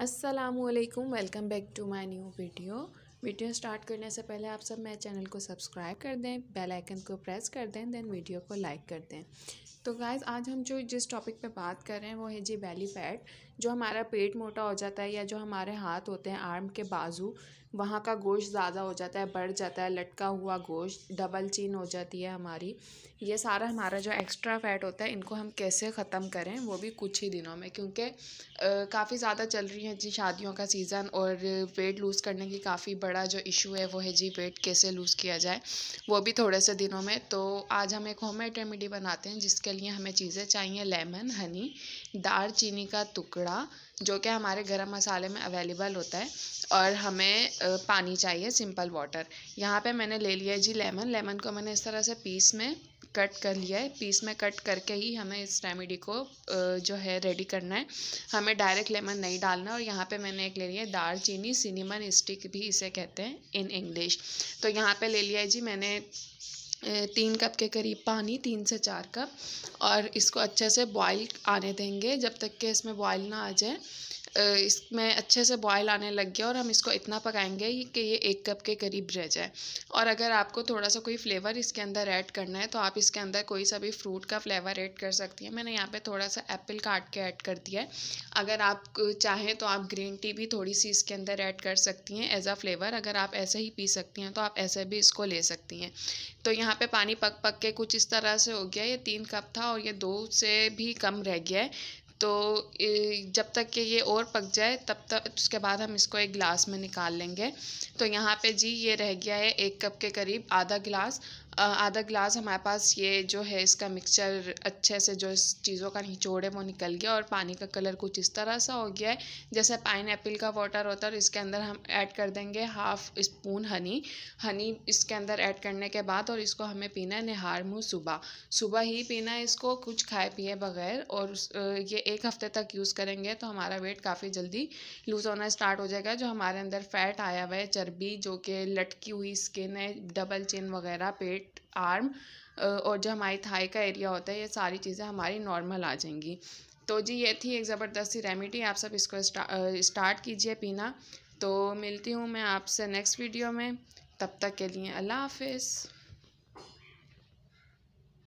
Aslam welcome back to my new video video start करने से पहले आप सब मेरे चैनल को सब्सक्राइब कर दें बेल आइकन को प्रेस कर दें देन वीडियो को लाइक कर दें तो गाइज आज हम जो जिस टॉपिक पे बात कर रहे हैं वो है जी बैली फैट जो हमारा पेट मोटा हो जाता है या जो हमारे हाथ होते हैं आर्म के बाजू वहाँ का गोश्त ज़्यादा हो जाता है बढ़ जाता है लटका हुआ गोश्त डबल चीन हो जाती है हमारी ये सारा हमारा जो एक्स्ट्रा फैट होता है इनको हम कैसे ख़त्म करें वो भी कुछ ही दिनों में क्योंकि काफ़ी ज़्यादा चल रही है जी शादियों का सीज़न और वेट लूज़ करने की काफ़ी बड़ा जो इशू है वो है जी वेट कैसे लूज़ किया जाए वो भी थोड़े से दिनों में तो आज हम एक होम मेड रेमेडी बनाते हैं जिसके लिए हमें चीज़ें चाहिए लेमन हनी दार चीनी का टुकड़ा बड़ा जो कि हमारे गरम मसाले में अवेलेबल होता है और हमें पानी चाहिए सिंपल वाटर यहाँ पे मैंने ले लिया जी लेमन लेमन को मैंने इस तरह से पीस में कट कर लिया है पीस में कट करके ही हमें इस रेमेडी को जो है रेडी करना है हमें डायरेक्ट लेमन नहीं डालना और यहाँ पे मैंने एक ले लिया है चीनी सिनेमन स्टिक भी इसे कहते हैं इन इंग्लिश तो यहाँ पे ले लिया है जी मैंने तीन कप के करीब पानी तीन से चार कप और इसको अच्छे से बॉईल आने देंगे जब तक कि इसमें बॉईल ना आ जाए इसमें अच्छे से बॉयल आने लग गया और हम इसको इतना पकाएंगे कि ये एक कप के करीब रह जाए और अगर आपको थोड़ा सा कोई फ्लेवर इसके अंदर ऐड करना है तो आप इसके अंदर कोई सा भी फ्रूट का फ्लेवर ऐड कर सकती हैं मैंने यहाँ पे थोड़ा सा एप्पल काट के ऐड कर दिया है अगर आप चाहें तो आप ग्रीन टी भी थोड़ी सी इसके अंदर ऐड कर सकती हैं एज अ फ्लेवर अगर आप ऐसे ही पी सकती हैं तो आप ऐसे भी इसको ले सकती हैं तो यहाँ पे पानी पक पक के कुछ इस तरह से हो गया ये तीन कप था और ये दो से भी कम रह गया है तो जब तक कि ये और पक जाए तब तक उसके बाद हम इसको एक गिलास में निकाल लेंगे तो यहाँ पे जी ये रह गया है एक कप के करीब आधा गिलास आधा गिलास हमारे पास ये जो है इसका मिक्सचर अच्छे से जो इस चीज़ों का निचोड़ है वो निकल गया और पानी का कलर कुछ इस तरह सा हो गया है जैसे पाइन एप्पल का वाटर होता है और इसके अंदर हम ऐड कर देंगे हाफ स्पून हनी हनी इसके अंदर ऐड करने के बाद और इसको हमें पीना है निहार मुँह सुबह सुबह ही पीना है इसको कुछ खाए पिए बगैर और ये एक हफ्ते तक यूज़ करेंगे तो हमारा वेट काफ़ी जल्दी लूज़ होना स्टार्ट हो जाएगा जो हमारे अंदर फैट आया हुआ है चर्बी जो कि लटकी हुई स्किन है डबल चिन वगैरह पेट आर्म और जो हमारी थाई का एरिया होता है ये सारी चीज़ें हमारी नॉर्मल आ जाएंगी तो जी ये थी एक ज़बरदस्त सी रेमेडी आप सब इसको स्टा, स्टार्ट कीजिए पीना तो मिलती हूँ मैं आपसे नेक्स्ट वीडियो में तब तक के लिए अल्लाह हाफिज़